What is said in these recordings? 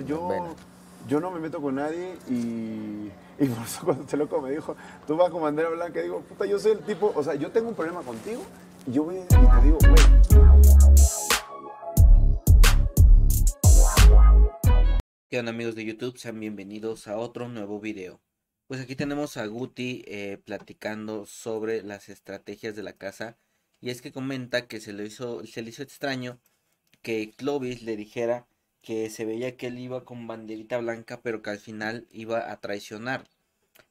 yo, yo no me meto con nadie y, y por eso cuando este loco me dijo, tú vas con bandera blanca, digo, puta, yo soy el tipo, o sea, yo tengo un problema contigo y yo voy y te digo, güey. ¿Qué onda amigos de YouTube? Sean bienvenidos a otro nuevo video. Pues aquí tenemos a Guti eh, platicando sobre las estrategias de la casa. Y es que comenta que se le hizo, se le hizo extraño que Clovis le dijera que se veía que él iba con banderita blanca, pero que al final iba a traicionar.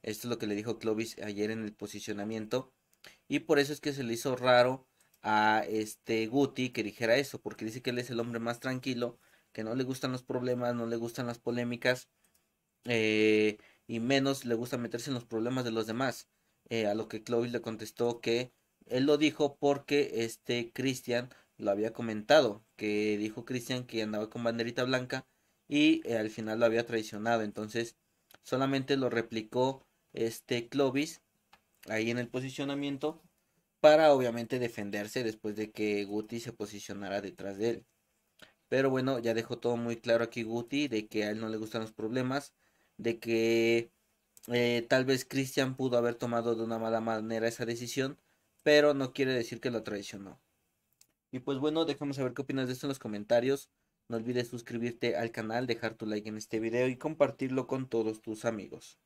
Esto es lo que le dijo Clovis ayer en el posicionamiento. Y por eso es que se le hizo raro a este Guti que dijera eso, porque dice que él es el hombre más tranquilo, que no le gustan los problemas, no le gustan las polémicas, eh, y menos le gusta meterse en los problemas de los demás. Eh, a lo que Clovis le contestó que él lo dijo porque este Christian lo había comentado, que dijo Cristian que andaba con banderita blanca y eh, al final lo había traicionado. Entonces solamente lo replicó este Clovis ahí en el posicionamiento para obviamente defenderse después de que Guti se posicionara detrás de él. Pero bueno, ya dejó todo muy claro aquí Guti de que a él no le gustan los problemas, de que eh, tal vez Cristian pudo haber tomado de una mala manera esa decisión, pero no quiere decir que lo traicionó. Y pues bueno, dejamos saber qué opinas de esto en los comentarios. No olvides suscribirte al canal, dejar tu like en este video y compartirlo con todos tus amigos.